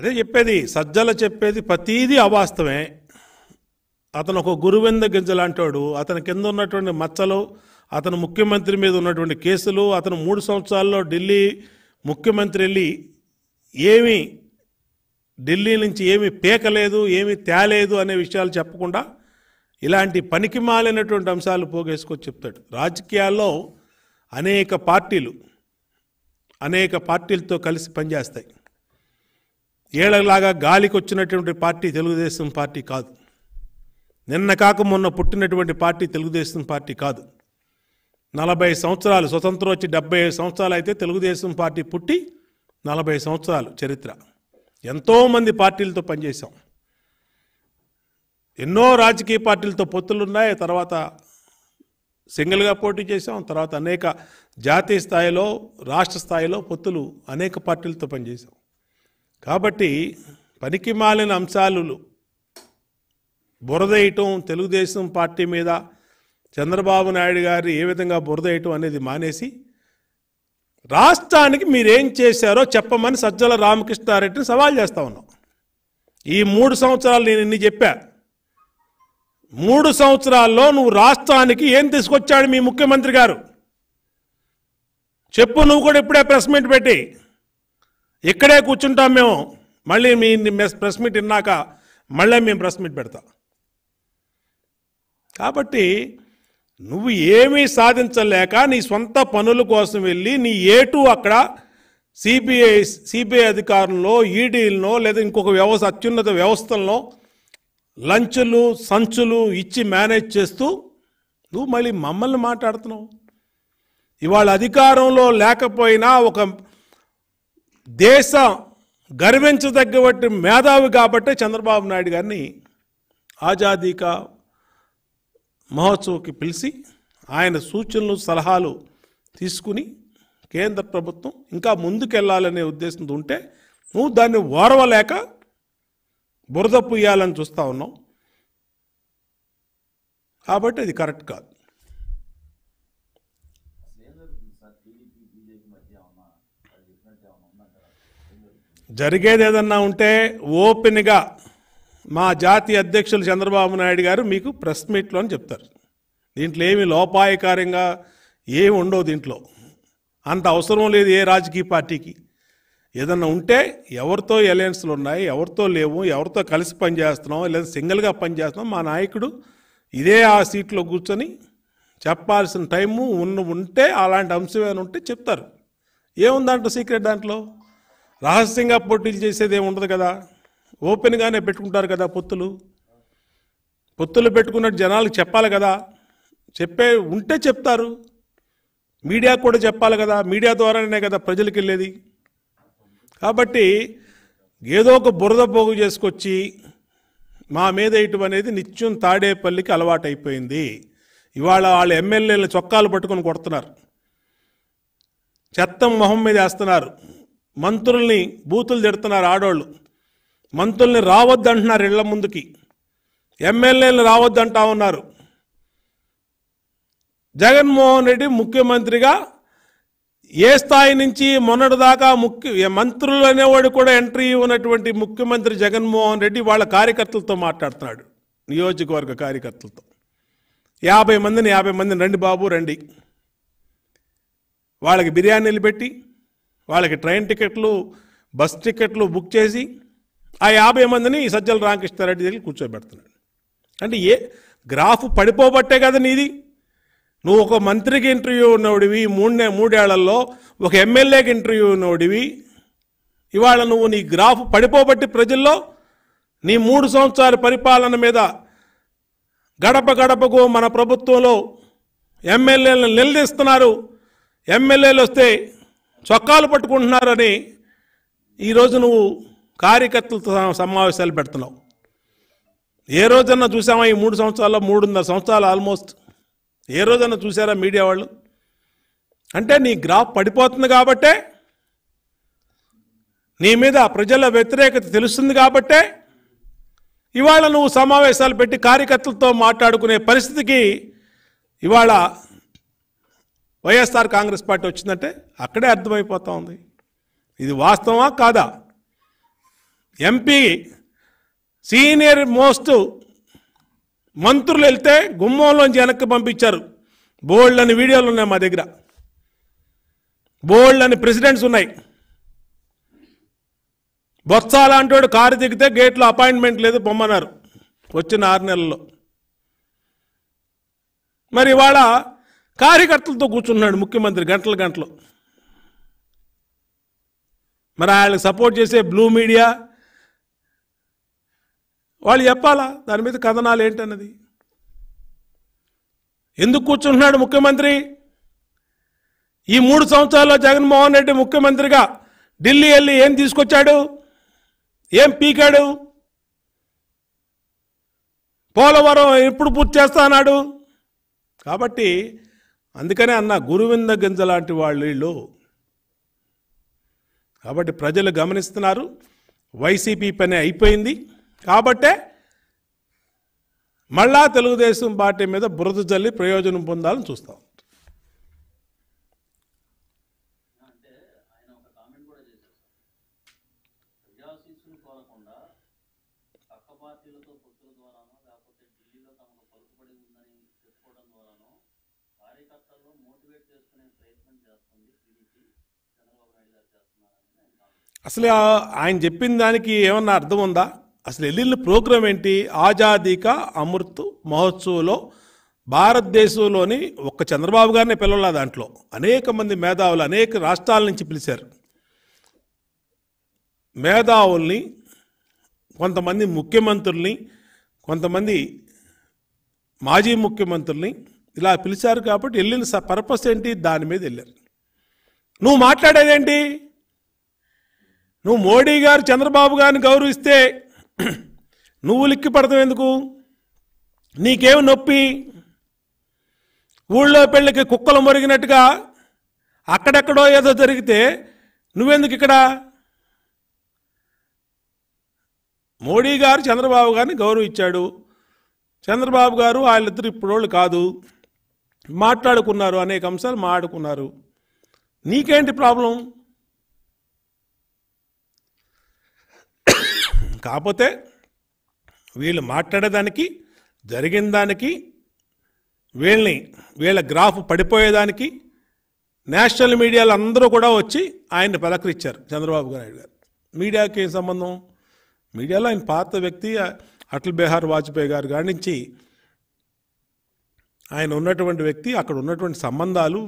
అదే చెప్పేది సజ్జల చెప్పేది ప్రతీది అవాస్తవమే అతను ఒక గురువెంద గింజలాంటాడు అతని కింద ఉన్నటువంటి మచ్చలు అతను ముఖ్యమంత్రి మీద ఉన్నటువంటి కేసులు అతను మూడు సంవత్సరాల్లో ఢిల్లీ ముఖ్యమంత్రి వెళ్ళి ఏమీ ఢిల్లీ నుంచి ఏమీ పేకలేదు ఏమీ తేలేదు అనే విషయాలు చెప్పకుండా ఇలాంటి పనికి మాలినటువంటి అంశాలు పోగేసుకొని చెప్తాడు రాజకీయాల్లో అనేక పార్టీలు అనేక పార్టీలతో కలిసి పనిచేస్తాయి ఏళ్లలాగా గాలికి వచ్చినటువంటి పార్టీ తెలుగుదేశం పార్టీ కాదు నిన్న కాక మొన్న పుట్టినటువంటి పార్టీ తెలుగుదేశం పార్టీ కాదు నలభై సంవత్సరాలు స్వతంత్రం వచ్చి డెబ్బై సంవత్సరాలు అయితే తెలుగుదేశం పార్టీ పుట్టి నలభై సంవత్సరాలు చరిత్ర ఎంతోమంది పార్టీలతో పనిచేశాం ఎన్నో రాజకీయ పార్టీలతో పొత్తులున్నాయి తర్వాత సింగిల్గా పోటీ చేశాం తర్వాత అనేక జాతీయ స్థాయిలో రాష్ట్ర స్థాయిలో పొత్తులు అనేక పార్టీలతో పనిచేశాం కాబట్టి పనికి మాలిన అంశాలు బురదేయటం తెలుగుదేశం పార్టీ మీద చంద్రబాబు నాయుడు గారు ఏ విధంగా బురదేయటం అనేది మానేసి రాష్ట్రానికి మీరేం చేశారో చెప్పమని సజ్జల రామకృష్ణారెడ్డిని సవాల్ చేస్తా ఉన్నాం ఈ మూడు సంవత్సరాలు నేను ఇన్ని చెప్పా మూడు సంవత్సరాల్లో నువ్వు రాష్ట్రానికి ఏం తీసుకొచ్చాడు మీ ముఖ్యమంత్రి గారు చెప్పు నువ్వు కూడా ఇప్పుడే ప్రెస్ మీట్ పెట్టి ఇక్కడే కూర్చుంటాం మేము మళ్ళీ మీ ప్రెస్ మీట్ ఇన్నాక మళ్ళీ మేము ప్రెస్ మీట్ పెడతాం కాబట్టి నువ్వు ఏమీ సాధించలేక నీ సొంత పనుల కోసం వెళ్ళి నీ ఏటు అక్కడ సిబిఐ సిబిఐ అధికారుల్లో ఈడీల్లో లేదా ఇంకొక వ్యవస్థ అత్యున్నత వ్యవస్థల్లో లంచులు సంచులు ఇచ్చి మేనేజ్ చేస్తూ నువ్వు మళ్ళీ మమ్మల్ని మాట్లాడుతున్నావు ఇవాళ అధికారంలో లేకపోయినా ఒక దేశ గర్వించదగ్గవటి మేధావి కాబట్టి చంద్రబాబు నాయుడు గారిని ఆజాదీకా మహోత్సవ్కి పిలిచి ఆయన సూచనలు సలహాలు తీసుకుని కేంద్ర ప్రభుత్వం ఇంకా ముందుకెళ్లాలనే ఉద్దేశంతో ఉంటే నువ్వు దాన్ని ఓరవలేక బురద పుయ్యాలని చూస్తూ ఉన్నావు కాబట్టి అది కరెక్ట్ కాదు జరిగేది ఏదన్నా ఉంటే ఓపెన్గా మా జాతీయ అధ్యక్షులు చంద్రబాబు నాయుడు గారు మీకు ప్రెస్ మీట్లో అని చెప్తారు దీంట్లో ఏమి లోపాయకార్యంగా ఏమి ఉండవు దీంట్లో అంత అవసరం లేదు ఏ రాజకీయ పార్టీకి ఏదన్నా ఉంటే ఎవరితో అలయన్స్లు ఉన్నాయి ఎవరితో లేవు ఎవరితో కలిసి పనిచేస్తున్నాం లేదా సింగిల్గా పనిచేస్తున్నాం మా నాయకుడు ఇదే ఆ సీట్లో కూర్చొని చెప్పాల్సిన టైము ఉన్న ఉంటే అలాంటి అంశం ఏమైనా ఉంటే చెప్తారు ఏముంది సీక్రెట్ దాంట్లో రహస్యంగా పోటీలు చేసేది ఏమి ఉండదు కదా ఓపెన్గానే పెట్టుకుంటారు కదా పొత్తులు పొత్తులు పెట్టుకున్నట్టు జనాలకు చెప్పాలి కదా చెప్పే ఉంటే చెప్తారు మీడియా కూడా చెప్పాలి కదా మీడియా ద్వారానే కదా ప్రజలకు వెళ్ళేది కాబట్టి ఏదో ఒక బురద పోగు చేసుకొచ్చి మా మీద ఇటు అనేది నిత్యం తాడేపల్లికి అలవాటైపోయింది ఇవాళ వాళ్ళ ఎమ్మెల్యేలు చొక్కాలు పట్టుకొని కొడుతున్నారు చెత్తం మొహం మీద వేస్తున్నారు మంత్రుల్ని బూతులు తిడుతున్నారు ఆడోళ్ళు మంత్రుల్ని రావద్దంటున్నారు ఇళ్ల ముందుకి ఎమ్మెల్యేలు అంటా ఉన్నారు జగన్మోహన్ రెడ్డి ముఖ్యమంత్రిగా ఏ స్థాయి నుంచి మొన్నటిదాకా ముఖ్య మంత్రులు అనేవాడు కూడా ఎంట్రీ ఉన్నటువంటి ముఖ్యమంత్రి జగన్మోహన్ రెడ్డి వాళ్ళ కార్యకర్తలతో మాట్లాడుతున్నాడు నియోజకవర్గ కార్యకర్తలతో యాభై మందిని యాభై మందిని రండి బాబు రండి వాళ్ళకి బిర్యానీలు పెట్టి వాళ్ళకి ట్రైన్ టికెట్లు బస్ టికెట్లు బుక్ చేసి ఆ యాభై మందిని ఈ సజ్జల రామకృష్ణారెడ్డి దగ్గర కూర్చోబెడుతున్నాడు అంటే ఏ గ్రాఫ్ పడిపోబట్టే కదా నీది నువ్వు ఒక మంత్రికి ఇంటర్వ్యూ ఉన్నవాడివి మూడు మూడేళ్లలో ఒక ఎమ్మెల్యేకి ఇంటర్వ్యూ ఉన్నవాడివి ఇవాళ నువ్వు నీ గ్రాఫ్ పడిపోబట్టి ప్రజల్లో నీ మూడు సంవత్సరాల పరిపాలన మీద గడప గడపకు మన ప్రభుత్వంలో ఎమ్మెల్యేలను నిలదీస్తున్నారు ఎమ్మెల్యేలు వస్తే చొక్కాలు పట్టుకుంటున్నారని ఈరోజు నువ్వు కార్యకర్తలతో సమావేశాలు పెడుతున్నావు ఏ రోజన్నా చూసామా ఈ మూడు సంవత్సరాల్లో మూడున్నర సంవత్సరాలు ఆల్మోస్ట్ ఏ రోజన్నా చూసారా మీడియా వాళ్ళు అంటే నీ గ్రాఫ్ పడిపోతుంది కాబట్టే నీ మీద ప్రజల వ్యతిరేకత తెలుస్తుంది కాబట్టే ఇవాళ నువ్వు సమావేశాలు పెట్టి కార్యకర్తలతో మాట్లాడుకునే పరిస్థితికి ఇవాళ వైఎస్ఆర్ కాంగ్రెస్ పార్టీ వచ్చిందంటే అక్కడే అర్థమైపోతా ఉంది ఇది వాస్తవా కాదా ఎంపీ సీనియర్ మోస్ట్ మంత్రులు వెళ్తే గుమ్మంలోంచి వెనక్కి పంపించారు బోల్డ్ అని వీడియోలు ఉన్నాయి మా దగ్గర బోల్డ్ అని ప్రెసిడెంట్స్ ఉన్నాయి వాడు కారు దిగితే గేట్లో అపాయింట్మెంట్ లేదు పొమ్మన్నారు వచ్చిన ఆరు నెలల్లో మరి ఇవాళ కార్యకర్తలతో కూర్చున్నాడు ముఖ్యమంత్రి గంటలు గంటలు మరి ఆయనకు సపోర్ట్ చేసే బ్లూ మీడియా వాళ్ళు చెప్పాలా దాని మీద కథనాలు ఏంటన్నది ఎందుకు కూర్చుంటున్నాడు ముఖ్యమంత్రి ఈ మూడు సంవత్సరాల్లో జగన్మోహన్ రెడ్డి ముఖ్యమంత్రిగా ఢిల్లీ వెళ్ళి ఏం తీసుకొచ్చాడు ఏం పీకాడు పోలవరం ఎప్పుడు పూర్తి చేస్తా అన్నాడు కాబట్టి అందుకనే అన్న గురువింద గింజ లాంటి వాళ్ళు వీళ్ళు కాబట్టి ప్రజలు గమనిస్తున్నారు వైసీపీ పని అయిపోయింది కాబట్టే మళ్ళా తెలుగుదేశం పార్టీ మీద బురద జల్లి ప్రయోజనం పొందాలని చూస్తాం అసలు ఆయన చెప్పిన దానికి ఏమన్నా అర్థం ఉందా అసలు ఎల్లున్న ప్రోగ్రాం ఏంటి ఆజాదీకా అమృత్ మహోత్సవ్లో భారతదేశంలోని ఒక్క చంద్రబాబు గారిని పిల్లల దాంట్లో అనేక మంది మేధావులు అనేక రాష్ట్రాల నుంచి పిలిచారు మేధావుల్ని కొంతమంది ముఖ్యమంత్రుల్ని కొంతమంది మాజీ ముఖ్యమంత్రుల్ని ఇలా పిలిచారు కాబట్టి వెళ్ళిన పర్పస్ ఏంటి దాని మీద వెళ్ళారు నువ్వు మాట్లాడేదేంటి నువ్వు మోడీ గారు చంద్రబాబు గారిని గౌరవిస్తే నువ్వు లిక్కి పడతావు ఎందుకు నీకేం నొప్పి ఊళ్ళో పెళ్ళికి కుక్కలు మొరిగినట్టుగా అక్కడెక్కడో ఏదో జరిగితే నువ్వెందుకు ఇక్కడ మోడీ గారు చంద్రబాబు గారిని గౌరవించాడు చంద్రబాబు గారు వాళ్ళిద్దరు ఇప్పుడోళ్ళు కాదు మాట్లాడుకున్నారు అనేక అంశాలు మాట్లాడుకున్నారు నీకేంటి ప్రాబ్లం కాకపోతే వీళ్ళు మాట్లాడేదానికి జరిగిన దానికి వీళ్ళని వీళ్ళ గ్రాఫ్ పడిపోయేదానికి నేషనల్ మీడియాలో అందరూ కూడా వచ్చి ఆయన్ని పలకరించారు చంద్రబాబు నాయుడు గారు మీడియాకి ఏం సంబంధం మీడియాలో ఆయన పాత వ్యక్తి అటల్ బిహార్ వాజ్పేయి గారు గారి ఆయన ఉన్నటువంటి వ్యక్తి అక్కడ ఉన్నటువంటి సంబంధాలు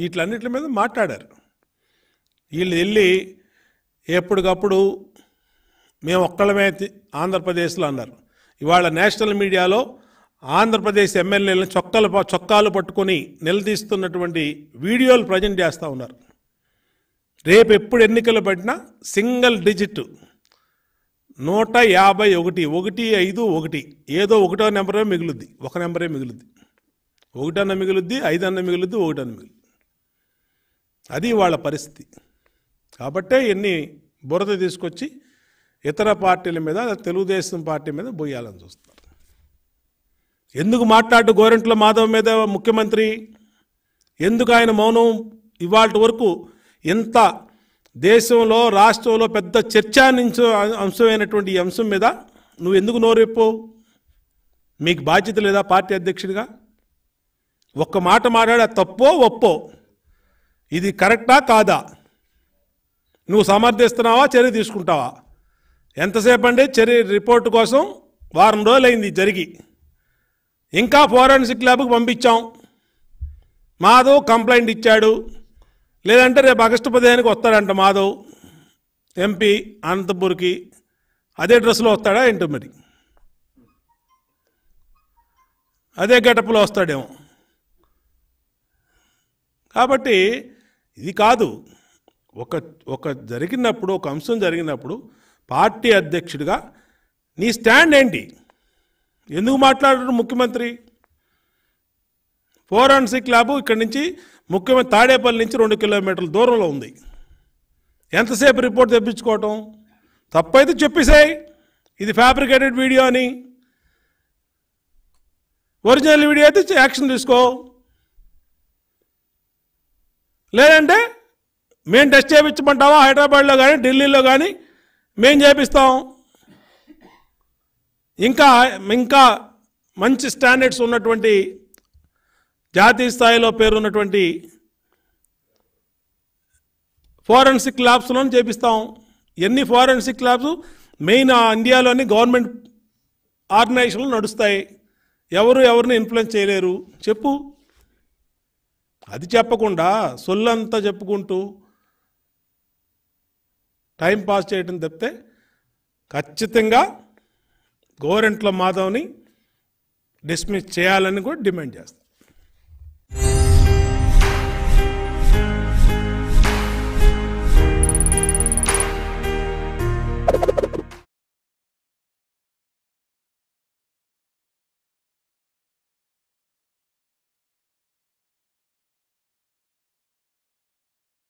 వీటిలన్నిటి మీద మాట్లాడారు వీళ్ళు వెళ్ళి ఎప్పటికప్పుడు మేము ఒక్కళ్ళమే ఆంధ్రప్రదేశ్లో అన్నారు ఇవాళ నేషనల్ మీడియాలో ఆంధ్రప్రదేశ్ ఎమ్మెల్యేలను చొక్కాలు చొక్కాలు పట్టుకొని నిలదీస్తున్నటువంటి వీడియోలు ప్రజెంట్ చేస్తూ ఉన్నారు రేపు ఎప్పుడు ఎన్నికలు పడినా సింగిల్ డిజిట్ నూట యాభై ఒకటి ఒకటి ఐదు ఒకటి ఏదో ఒకటో నెంబరే మిగులుద్ది ఒక నెంబరే మిగులుద్ది ఒకటన్న మిగులుద్ది ఐదన్న మిగులుద్ది ఒకటన్న మిగులు అది వాళ్ళ పరిస్థితి కాబట్టే ఎన్ని బురద తీసుకొచ్చి ఇతర పార్టీల మీద తెలుగుదేశం పార్టీ మీద బొయ్యాలని చూస్తారు ఎందుకు మాట్లాడు గోరెంట్ల మాధవ్ మీద ముఖ్యమంత్రి ఎందుకు ఆయన మౌనం ఇవాళ వరకు ఇంత దేశంలో రాష్ట్రంలో పెద్ద చర్చా నుంచి అంశమైనటువంటి ఈ అంశం మీద నువ్వు ఎందుకు నోరెప్పు మీకు బాధ్యత లేదా పార్టీ అధ్యక్షుడిగా ఒక్క మాట మాట్లాడా తప్పో ఒప్పో ఇది కరెక్టా కాదా నువ్వు సమర్థిస్తున్నావా చర్య తీసుకుంటావా ఎంతసేపు అండి చర్య రిపోర్టు కోసం వారం రోజులైంది జరిగి ఇంకా ఫోరెన్సిక్ ల్యాబ్కి పంపించాం మాధవ్ కంప్లైంట్ ఇచ్చాడు లేదంటే రేపు ఆగస్టు పదిహేనుకి వస్తాడంట మాధవ్ ఎంపీ అనంతపూర్కి అదే డ్రెస్లో వస్తాడా ఏంటో మరి అదే గెటప్లో వస్తాడేమో కాబట్టి ఇది కాదు ఒక ఒక జరిగినప్పుడు ఒక అంశం జరిగినప్పుడు పార్టీ అధ్యక్షుడిగా నీ స్టాండ్ ఏంటి ఎందుకు మాట్లాడరు ముఖ్యమంత్రి సిక్ ల్యాబ్ ఇక్కడ నుంచి ముఖ్యమంత్రి తాడేపల్లి నుంచి రెండు కిలోమీటర్ల దూరంలో ఉంది ఎంతసేపు రిపోర్ట్ తెప్పించుకోవటం తప్పైతే చెప్పేసాయి ఇది ఫ్యాబ్రికేటెడ్ వీడియో అని ఒరిజినల్ వీడియో అయితే యాక్షన్ తీసుకో లేదంటే మేము టెస్ట్ చేయించమంటావా హైదరాబాద్లో కానీ ఢిల్లీలో కానీ మేం చేపిస్తాం ఇంకా ఇంకా మంచి స్టాండర్డ్స్ ఉన్నటువంటి జాతీయ స్థాయిలో పేరున్నటువంటి ఫారెన్సిక్ ల్యాబ్స్లో చేపిస్తాం ఎన్ని ఫారెన్సిక్ ల్యాబ్స్ మెయిన్ ఇండియాలోని గవర్నమెంట్ ఆర్గనైజేషన్లు నడుస్తాయి ఎవరు ఎవరిని ఇన్ఫ్లుయెన్స్ చేయలేరు చెప్పు అది చెప్పకుండా సొల్లంతా చెప్పుకుంటూ టైం పాస్ చేయడం తప్పితే ఖచ్చితంగా గవర్నమెంట్లో మాధవ్ని డిస్మిస్ చేయాలని కూడా డిమాండ్ చేస్తాం